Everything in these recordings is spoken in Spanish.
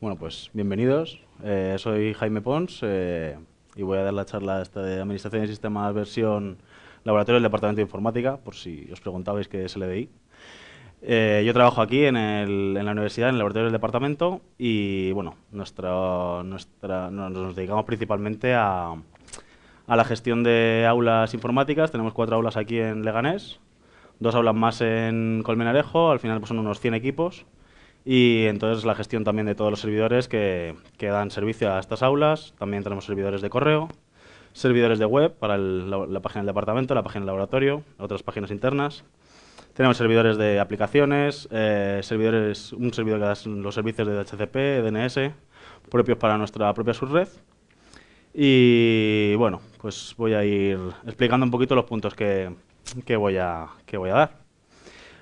Bueno, pues bienvenidos. Eh, soy Jaime Pons eh, y voy a dar la charla esta de Administración de Sistemas Versión Laboratorio del Departamento de Informática, por si os preguntabais qué es LDI. E eh, yo trabajo aquí en, la universidad, en el laboratorio del departamento, y bueno, nuestra, nos dedicamos principalmente a, la gestión de aulas informáticas. Tenemos cuatro aulas aquí en Leganés, dos aulas más en Colmenarejo, al final pues, son unos 100 equipos, y entonces la gestión también de todos los servidores que, dan servicio a estas aulas. También tenemos servidores de correo, servidores de web para la, página del departamento, la página del laboratorio, otras páginas internas. Tenemos servidores de aplicaciones, eh, servidores, un servidor que da los servicios de DHCP, DNS, propios para nuestra propia subred. Y bueno, pues voy a ir explicando un poquito los puntos que voy, a, que voy a dar.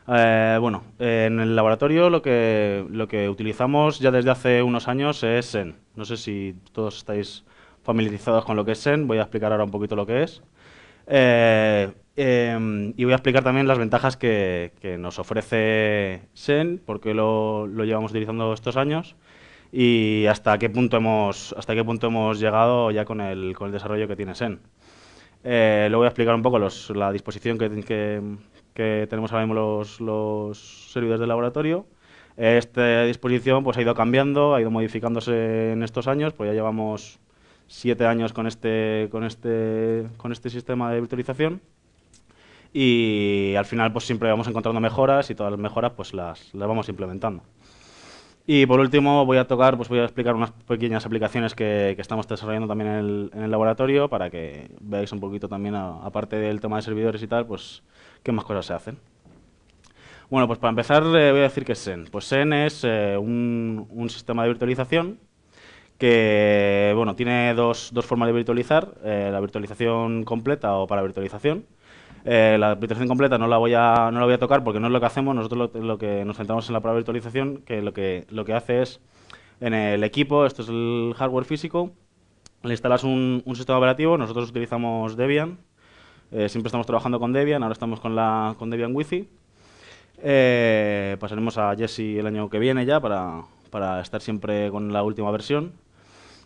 Eh, bueno, en el laboratorio lo que, lo que utilizamos ya desde hace unos años es SEN. No sé si todos estáis familiarizados con lo que es SEN, voy a explicar ahora un poquito lo que es. Eh, em, y voy a explicar también las ventajas que, nos ofrece SEN, por qué lo, llevamos utilizando estos años y hasta qué punto hemos, hasta qué punto hemos llegado ya con el, con el desarrollo que tiene SEN. Eh, luego voy a explicar un poco la disposición que, que, que tenemos ahora mismo los, los servidores de laboratorio. Esta disposición pues, ha ido cambiando, ha ido modificándose en estos años, pues ya llevamos siete años con este, con este, con este sistema de virtualización y al final pues, siempre vamos encontrando mejoras y todas las mejoras pues, las, las vamos implementando. Y por último voy a tocar, pues voy a explicar unas pequeñas aplicaciones que, estamos desarrollando también en el, laboratorio para que veáis un poquito también, aparte del tema de servidores y tal, pues qué más cosas se hacen. Bueno, pues para empezar eh, voy a decir que es SEN. Pues SEN es eh, un, sistema de virtualización que bueno, tiene dos, formas de virtualizar, eh, la virtualización completa o para virtualización. Eh, la virtualización completa no la, voy a, no la voy a tocar porque no es lo que hacemos. Nosotros lo, que nos centramos en la prueba virtualización, que lo, que lo que hace es, en el equipo, esto es el hardware físico, le instalas un, sistema operativo, nosotros utilizamos Debian, eh, siempre estamos trabajando con Debian, ahora estamos con, la, con Debian wi eh, pasaremos a Jesse el año que viene ya para, estar siempre con la última versión.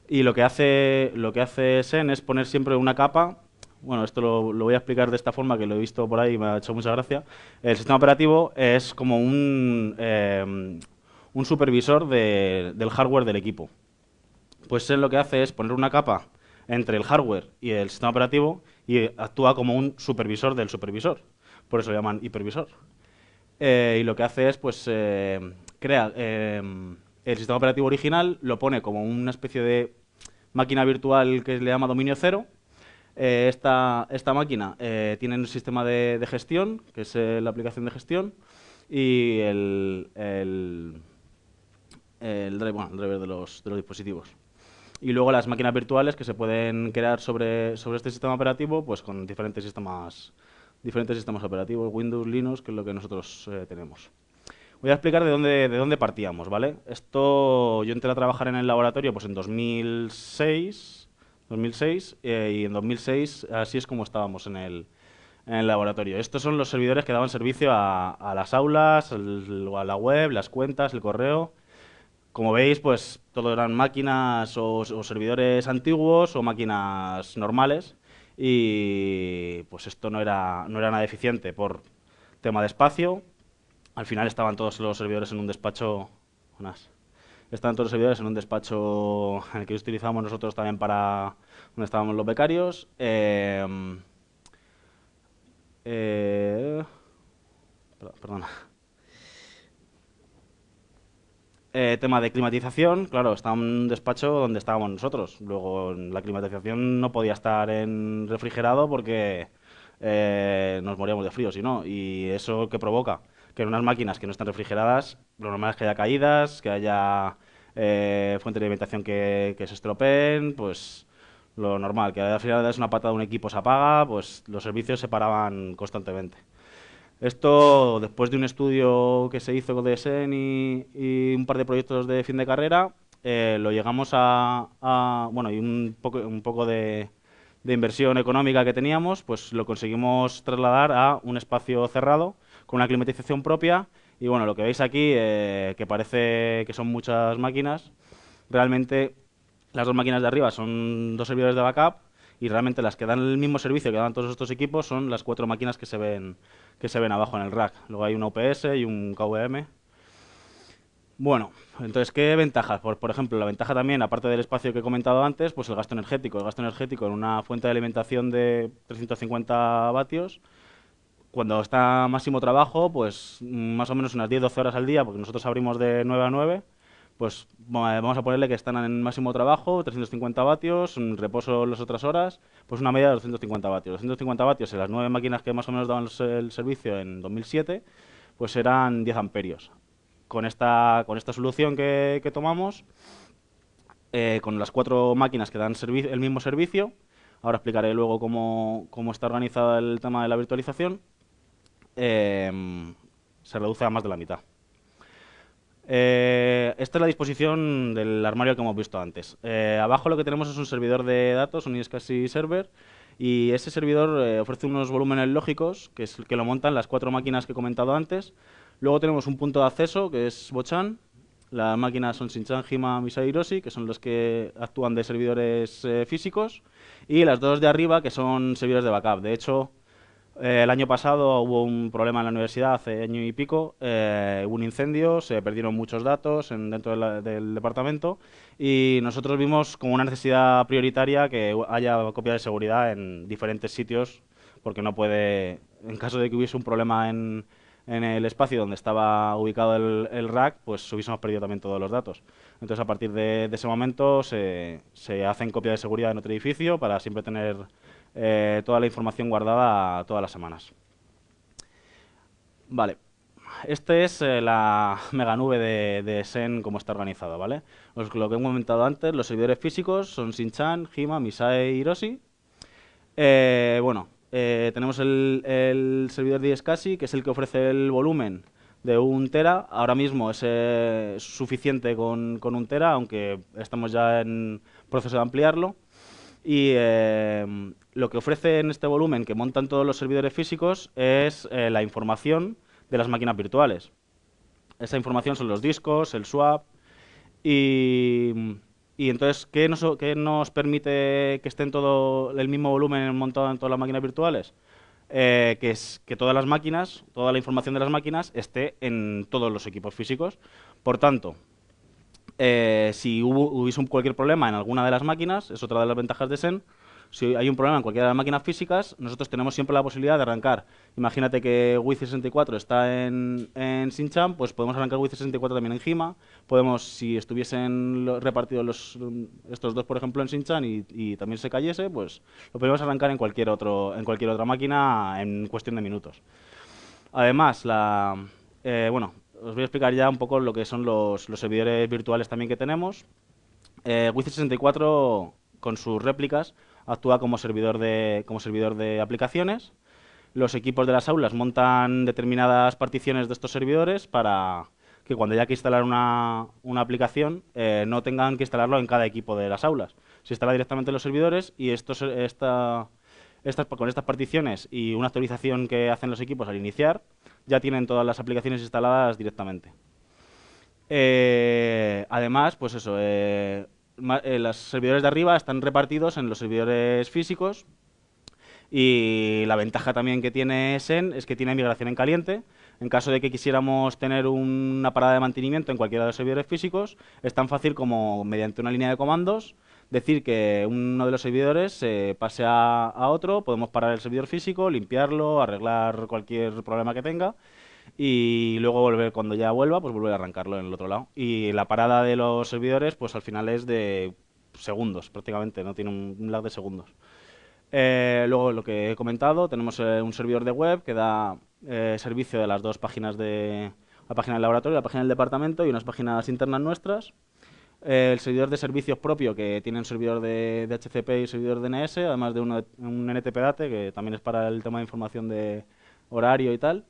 Y lo que hace, lo que hace SEN es poner siempre una capa bueno, esto lo, voy a explicar de esta forma que lo he visto por ahí y me ha hecho mucha gracia. El sistema operativo es como un, eh, supervisor del hardware del equipo. Pues él lo que hace es poner una capa entre el hardware y el sistema operativo y actúa como un supervisor del supervisor. Por eso lo llaman hipervisor. Eh, y lo que hace es, pues, eh, crea el sistema operativo original, lo pone como una especie de máquina virtual que le llama dominio cero eh, esta, máquina eh, tiene un sistema de, gestión, que es eh, la aplicación de gestión, y el, el, driver de los, de los, dispositivos. Y luego las máquinas virtuales que se pueden crear sobre, sobre este sistema operativo pues con diferentes sistemas, diferentes sistemas operativos, Windows, Linux, que es lo que nosotros tenemos. Voy a explicar de dónde, de dónde partíamos, ¿vale? Esto, yo entré a trabajar en el laboratorio pues en 2006, 2006, eh, y en 2006 así es como estábamos en el, laboratorio. Estos son los servidores que daban servicio a, las aulas, a la web, las cuentas, el correo. Como veis, pues todo eran máquinas o, o servidores antiguos o máquinas normales y pues esto no era, no era nada eficiente por tema de espacio. Al final estaban todos los servidores en un despacho. Unas, están todos los servidores en un despacho en el que utilizamos nosotros también para donde estábamos los becarios. Em, eh, perdona. Eh, tema de climatización, claro, está un despacho donde estábamos nosotros. Luego la climatización no podía estar en refrigerado porque eh, nos moríamos de frío, si no. ¿Y eso que provoca? que en unas máquinas que no están refrigeradas, lo normal es que haya caídas, que haya eh, fuentes de alimentación que, se estropeen, pues lo normal, que al final es una patada de un equipo se apaga, pues los servicios se paraban constantemente. Esto, después de un estudio que se hizo con DSN y, un par de proyectos de fin de carrera, eh, lo llegamos a, bueno, y un poco, un poco de inversión económica que teníamos, pues lo conseguimos trasladar a un espacio cerrado con una climatización propia. Y bueno, lo que veis aquí, eh, que parece que son muchas máquinas, realmente las dos máquinas de arriba son dos servidores de backup y realmente las que dan el mismo servicio que dan todos estos equipos son las cuatro máquinas que se ven, que se ven abajo en el rack. Luego hay un UPS y un KVM. Bueno, entonces, ¿qué ventajas? Por, por, ejemplo, la ventaja también, aparte del espacio que he comentado antes, pues el gasto energético. El gasto energético en una fuente de alimentación de 350 vatios cuando está máximo trabajo, pues mm, más o menos unas 10-12 horas al día, porque nosotros abrimos de 9 a 9, pues vamos a ponerle que están en máximo trabajo, 350 vatios, un reposo las otras horas, pues una media de 250 vatios. 250 vatios en las nueve máquinas que más o menos daban el servicio en 2007, pues eran 10 amperios. Con esta, con esta solución que, tomamos, eh, con las cuatro máquinas que dan el mismo servicio, ahora explicaré luego cómo, cómo está organizada el tema de la virtualización, Em, se reduce a más de la mitad. Eh, esta es la disposición del armario que hemos visto antes. Eh, abajo lo que tenemos es un servidor de datos, un ISCSI server, y ese servidor eh, ofrece unos volúmenes lógicos que, es, que lo montan las cuatro máquinas que he comentado antes. Luego tenemos un punto de acceso que es Bochan. Las máquinas son Shinchan, Hima, Misa y que son los que actúan de servidores físicos. Y las dos de arriba, que son servidores de backup. De hecho, eh, el año pasado hubo un problema en la universidad, hace año y pico, eh, hubo un incendio, se perdieron muchos datos dentro del departamento y nosotros vimos como una necesidad prioritaria que haya copia de seguridad en diferentes sitios porque no puede, en caso de que hubiese un problema en, en el espacio donde estaba ubicado el, rack, pues hubiésemos perdido también todos los datos. Entonces, a partir de, ese momento se, se, hacen copias de seguridad en otro edificio para siempre tener eh, toda la información guardada todas las semanas. Vale. Este es eh, la mega de, de SEN como está organizada. ¿vale? lo que hemos comentado antes, los servidores físicos son Shinchan, Hima, Misae y Hiroshi. Eh, bueno, eh, tenemos el, servidor servidor casi que es el que ofrece el volumen de un tera. Ahora mismo es eh, suficiente con, con, un tera, aunque estamos ya en proceso de ampliarlo. Y eh, lo que ofrece en este volumen que montan todos los servidores físicos es la información de las máquinas virtuales. Esa información son los discos, el swap y y entonces, ¿qué nos, nos permite que esté en todo el mismo volumen montado en todas las máquinas virtuales? Eh, que, es, que todas las máquinas, toda la información de las máquinas esté en todos los equipos físicos. Por tanto, eh, si hubiese cualquier problema en alguna de las máquinas, es otra de las ventajas de SEN, si hay un problema en cualquiera de las máquinas físicas, nosotros tenemos siempre la posibilidad de arrancar. Imagínate que wi 64 está en, en pues podemos arrancar wi 64 también en Gima. Podemos, si estuviesen repartidos los, estos dos, por ejemplo, en SinChan y, también se cayese, pues lo podemos arrancar en cualquier, otro, en cualquier otra máquina en cuestión de minutos. Además, la, eh, bueno, os voy a explicar ya un poco lo que son los, servidores virtuales también que tenemos. Eh, wi 64 con sus réplicas actúa como servidor de, como servidor de aplicaciones. Los equipos de las aulas montan determinadas particiones de estos servidores para que cuando haya que instalar una, aplicación eh, no tengan que instalarlo en cada equipo de las aulas. Se instala directamente en los servidores y estos, esta, con estas particiones y una actualización que hacen los equipos al iniciar, ya tienen todas las aplicaciones instaladas directamente. Eh, además, pues eso, eh, eh, los servidores de arriba están repartidos en los servidores físicos y la ventaja también que tiene SEN es que tiene migración en caliente. En caso de que quisiéramos tener una parada de mantenimiento en cualquiera de los servidores físicos, es tan fácil como mediante una línea de comandos decir que uno de los servidores se pase a otro, podemos parar el servidor físico, limpiarlo, arreglar cualquier problema que tenga y luego volver cuando ya vuelva, pues volver a arrancarlo en el otro lado. Y la parada de los servidores, pues al final es de segundos prácticamente, no tiene un lag de segundos. Eh, luego, lo que he comentado, tenemos eh, un servidor de web que da eh, servicio de las dos páginas de la página del laboratorio, la página del departamento y unas páginas internas nuestras. el servidor de servicios propio, que tiene un servidor de, HCP y servidor de DNS, además de un un date que también es para el tema de información de horario y tal.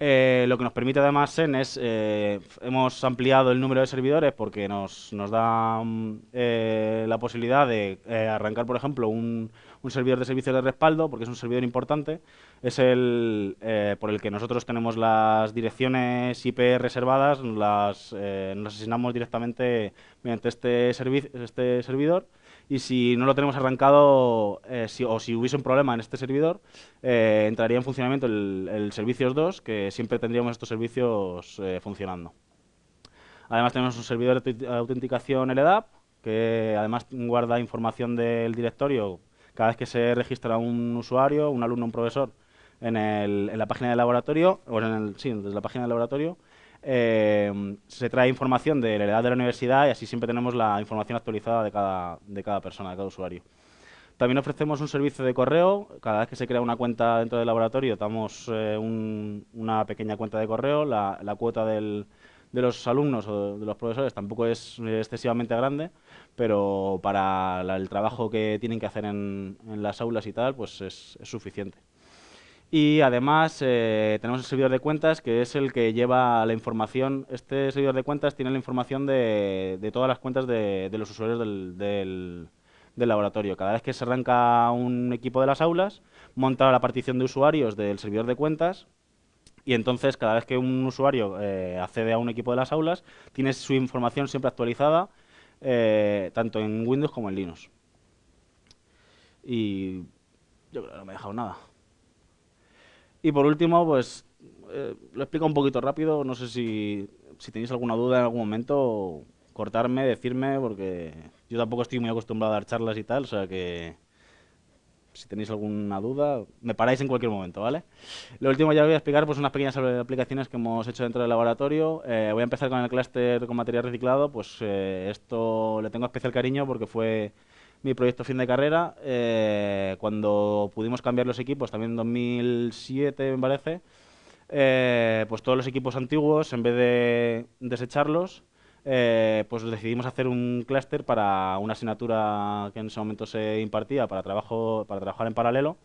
Eh, lo que nos permite además Sen es, eh, hemos ampliado el número de servidores porque nos, nos da mm, eh, la posibilidad de eh, arrancar, por ejemplo, un, servidor de servicios de respaldo, porque es un servidor importante, es el por el que nosotros tenemos las direcciones IP reservadas, las, nos asignamos directamente mediante este, este servidor y si no lo tenemos arrancado eh, o si hubiese un problema en este servidor, eh, entraría en funcionamiento el, Servicios 2, que siempre tendríamos estos servicios eh, funcionando. Además tenemos un servidor de autenticación LDAP, que además guarda información del directorio cada vez que se registra un usuario, un alumno, un profesor, en, en la página del laboratorio, o en el, sí, desde la página del laboratorio, Em, se trae información de la edad de la universidad y así siempre tenemos la información actualizada de cada, de cada persona, de cada usuario. También ofrecemos un servicio de correo. Cada vez que se crea una cuenta dentro del laboratorio, damos eh, una pequeña cuenta de correo. La, cuota de los alumnos o de los profesores tampoco es excesivamente grande, pero para el trabajo que tienen que hacer en, las aulas y tal, pues es suficiente. Y además eh, tenemos el servidor de cuentas, que es el que lleva la información. Este servidor de cuentas tiene la información de, de todas las cuentas de, los usuarios del, del, laboratorio. Cada vez que se arranca un equipo de las aulas, monta la partición de usuarios del servidor de cuentas. Y entonces, cada vez que un usuario eh, accede a un equipo de las aulas, tiene su información siempre actualizada, eh, tanto en Windows como en Linux. Y yo creo que no me he dejado nada. Y por último, pues eh, lo explico un poquito rápido, no sé si, tenéis alguna duda en algún momento, cortarme, decirme, porque yo tampoco estoy muy acostumbrado a dar charlas y tal, o sea que si tenéis alguna duda, me paráis en cualquier momento, ¿vale? Lo último ya voy a explicar pues unas pequeñas aplicaciones que hemos hecho dentro del laboratorio. Eh, voy a empezar con el clúster con material reciclado, pues eh, esto le tengo especial cariño porque fue mi proyecto fin de carrera. Eh, cuando pudimos cambiar los equipos, también en 2007 me parece, eh, pues todos los equipos antiguos, en vez de desecharlos, eh, pues decidimos hacer un clúster para una asignatura que en ese momento se impartía para, trabajo, para trabajar en paralelo.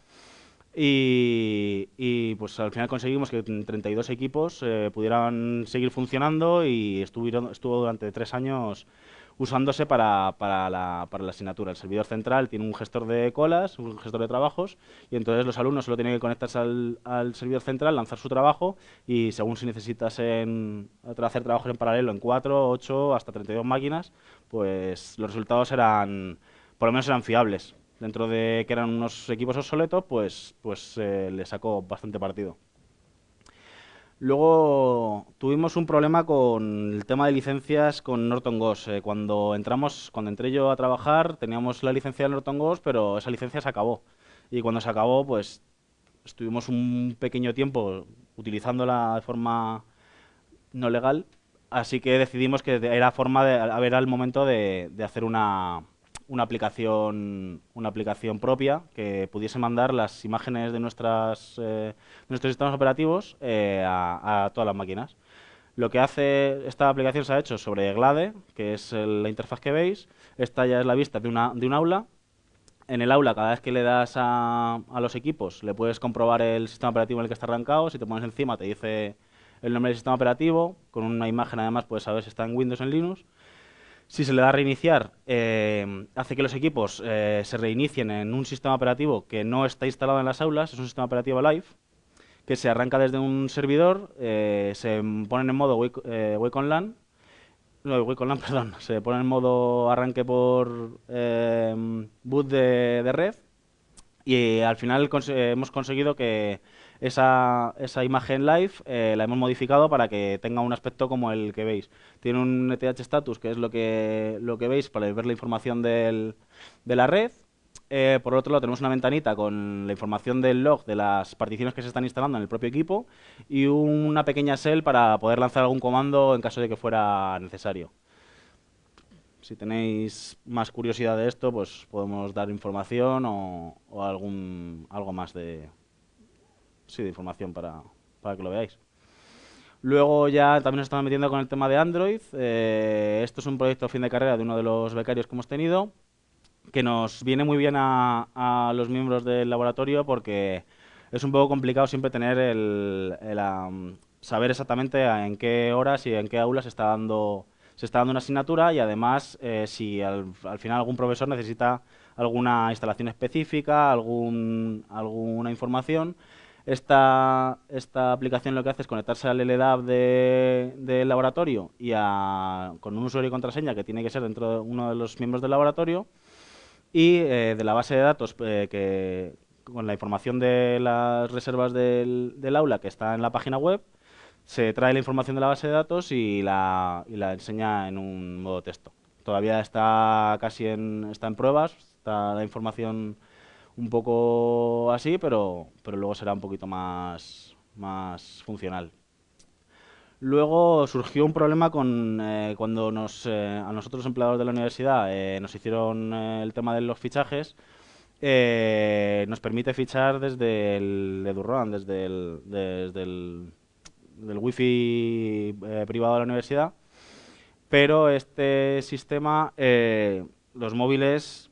Y, pues al final conseguimos que 32 equipos pudieran seguir funcionando y estuvieron, estuvo durante tres años usándose para, la, para, la, asignatura. El servidor central tiene un gestor de colas, un gestor de trabajos, y entonces los alumnos solo tienen que conectarse al, servidor central, lanzar su trabajo, y según si necesitas hacer trabajos en paralelo en 4, 8, hasta 32 máquinas, pues los resultados eran, por lo menos eran fiables. Dentro de que eran unos equipos obsoletos, pues, pues eh, le sacó bastante partido. Luego tuvimos un problema con el tema de licencias con Norton Ghost. Eh, cuando entramos, cuando entré yo a trabajar, teníamos la licencia de Norton Ghost, pero esa licencia se acabó. Y cuando se acabó, pues estuvimos un pequeño tiempo utilizándola de forma no legal, así que decidimos que era forma de, el momento de hacer una, una aplicación, una aplicación propia que pudiese mandar las imágenes de nuestras, eh, nuestros sistemas operativos eh, a, todas las máquinas. Lo que hace esta aplicación se ha hecho sobre GLADE, que es la interfaz que veis. Esta ya es la vista de, una, un aula. En el aula, cada vez que le das a, a los equipos, le puedes comprobar el sistema operativo en el que está arrancado. Si te pones encima, te dice el nombre del sistema operativo. Con una imagen, además, puedes saber si está en Windows o en Linux. Si se le da a reiniciar, eh, hace que los equipos eh, se reinicien en un sistema operativo que no está instalado en las aulas, es un sistema operativo live, que se arranca desde un servidor, eh, se ponen en modo no, perdón, se pone en modo arranque por boot de, red y al final hemos conseguido que esa, imagen live eh, la hemos modificado para que tenga un aspecto como el que veis. Tiene un ETH status, que es lo que, lo que veis para ver la información de la red. Eh, por otro lado, tenemos una ventanita con la información del log de las particiones que se están instalando en el propio equipo y una pequeña shell para poder lanzar algún comando en caso de que fuera necesario. Si tenéis más curiosidad de esto, pues podemos dar información o, o algún, algo más de, sí, de información para, que lo veáis. Luego ya también nos estamos metiendo con el tema de Android. Eh, esto es un proyecto a fin de carrera de uno de los becarios que hemos tenido, que nos viene muy bien a, los miembros del laboratorio porque es un poco complicado siempre tener el, saber exactamente en qué horas y en qué aulas se está dando, se está dando una asignatura y además eh, si al, al, final algún profesor necesita alguna instalación específica, algún, alguna información, esta, esta aplicación lo que hace es conectarse al LDAP del laboratorio y con un usuario y contraseña que tiene que ser dentro de uno de los miembros del laboratorio y eh, de la base de datos eh, que con la información de las reservas del, del, aula que está en la página web, se trae la información de la base de datos y la, y la enseña en un modo texto. Todavía está casi en, está en pruebas, está la información un poco así, pero, pero luego será un poquito más, más funcional. Luego surgió un problema con eh, cuando nos, eh, a nosotros empleados de la universidad eh, nos hicieron el tema de los fichajes. nos permite fichar desde el desde el, desde el wifi privado de la universidad. Pero este sistema, los móviles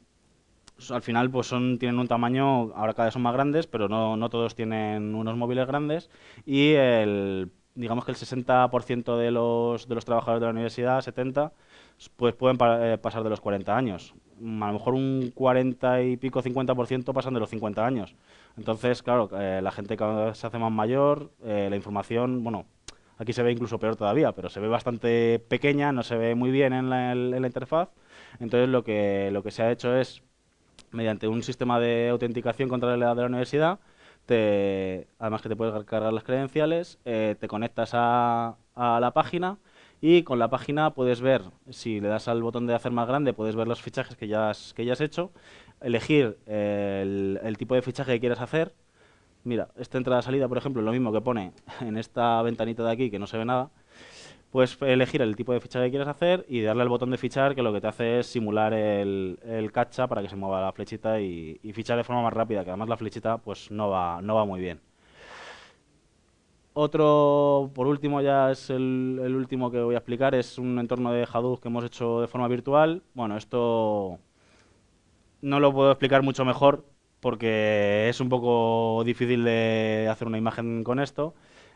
pues, al final pues son, tienen un tamaño, ahora cada vez son más grandes, pero no, todos tienen unos móviles grandes y el, digamos que el 60% de los, de los trabajadores de la universidad, 70, pues pueden eh, pasar de los 40 años. A lo mejor un 40 y pico, 50% pasan de los 50 años. Entonces, claro, eh, la gente cada vez se hace más mayor, eh, la información, bueno, aquí se ve incluso peor todavía, pero se ve bastante pequeña, no se ve muy bien en la, interfaz. Entonces, lo que, lo que se ha hecho es mediante un sistema de autenticación contra la de la universidad, te, además que te puedes cargar las credenciales, eh, te conectas a, la página y con la página puedes ver, si le das al botón de hacer más grande, puedes ver los fichajes que ya has, que ya has hecho, elegir eh, el, tipo de fichaje que quieras hacer. Mira, esta entrada-salida, por ejemplo, es lo mismo que pone en esta ventanita de aquí, que no se ve nada, puedes elegir el tipo de ficha que quieres hacer y darle al botón de fichar, que lo que te hace es simular el, el para que se mueva la flechita y, fichar de forma más rápida, que además la flechita pues no va, no va muy bien. Otro, por último, ya es el, el, último que voy a explicar, es un entorno de Hadoop que hemos hecho de forma virtual. Bueno, esto no lo puedo explicar mucho mejor porque es un poco difícil de hacer una imagen con esto.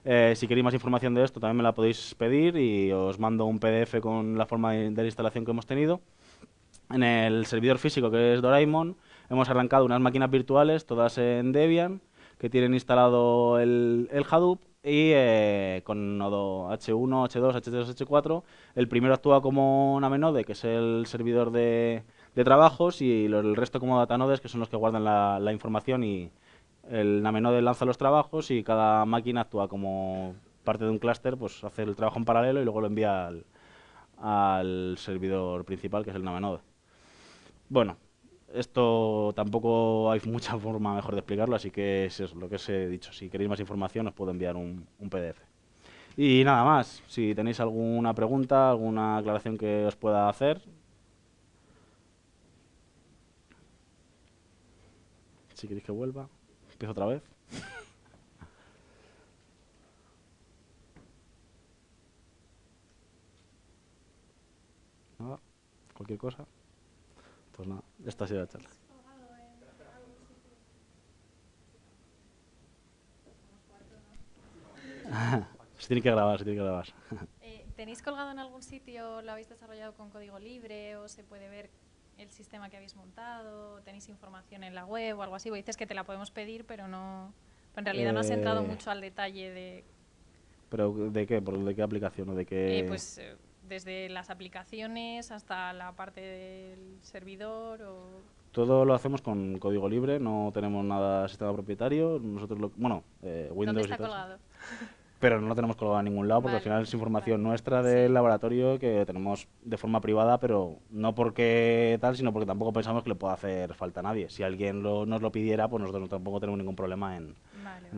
Eh, si queréis más información de esto, también me la podéis pedir y os mando un PDF con la forma de, la instalación que hemos tenido. En el servidor físico, que es Doraemon, hemos arrancado unas máquinas virtuales, todas en Debian, que tienen instalado el, el Hadoop y eh, con nodo H1, H2, H3, H4. El primero actúa como una menode, que es el servidor de, trabajos, y el resto como datanodes, que son los que guardan la, la información y, el Namenode lanza los trabajos y cada máquina actúa como parte de un clúster, pues hace el trabajo en paralelo y luego lo envía al, servidor principal, que es el Namenode. Bueno, esto tampoco hay mucha forma mejor de explicarlo, así que es lo que os he dicho. Si queréis más información os puedo enviar un PDF. Y nada más, si tenéis alguna pregunta, alguna aclaración que os pueda hacer. Si queréis que vuelva. Empiezo otra vez. nada, cualquier cosa. Pues nada, esta ha sido la charla. se tiene que grabar, se tiene que grabar. Eh, ¿Tenéis colgado en algún sitio? ¿Lo habéis desarrollado con código libre o se puede ver el sistema que habéis montado, tenéis información en la web o algo así, o dices que te la podemos pedir, pero no, en realidad no has entrado eh, mucho al detalle de... ¿Pero de qué? ¿Por de qué aplicación o de qué...? Eh, pues eh, desde las aplicaciones hasta la parte del servidor o... Todo lo hacemos con código libre, no tenemos nada sistema propietario, nosotros lo... Bueno, Windows... y pero no lo tenemos colgado a ningún lado porque al final es información nuestra del laboratorio que tenemos de forma privada, pero no porque tal, sino porque tampoco pensamos que le pueda hacer falta a nadie. Si alguien nos lo pidiera, pues nosotros tampoco tenemos ningún problema en,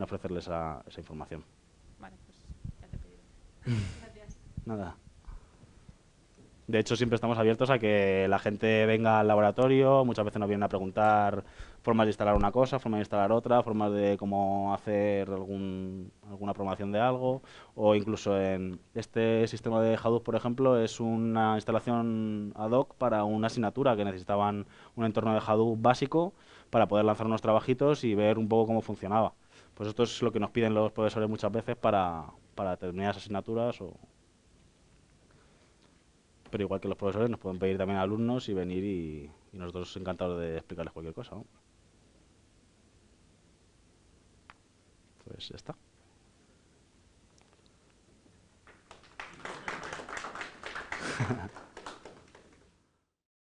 ofrecerle esa, información. Vale, pues ya te pedido. Gracias. Nada. De hecho, siempre estamos abiertos a que la gente venga al laboratorio, muchas veces nos vienen a preguntar formas de instalar una cosa, formas de instalar otra, formas de cómo hacer alguna promoción de algo, o incluso en este sistema de Hadoop, por ejemplo, es una instalación ad hoc para una asignatura que necesitaban un entorno de Hadoop básico para poder lanzar unos trabajitos y ver un poco cómo funcionaba. Pues esto es lo que nos piden los profesores muchas veces para, para determinadas asignaturas o, pero igual que los profesores nos pueden pedir también alumnos y venir y, nosotros encantados de explicarles cualquier cosa. Pues ya está.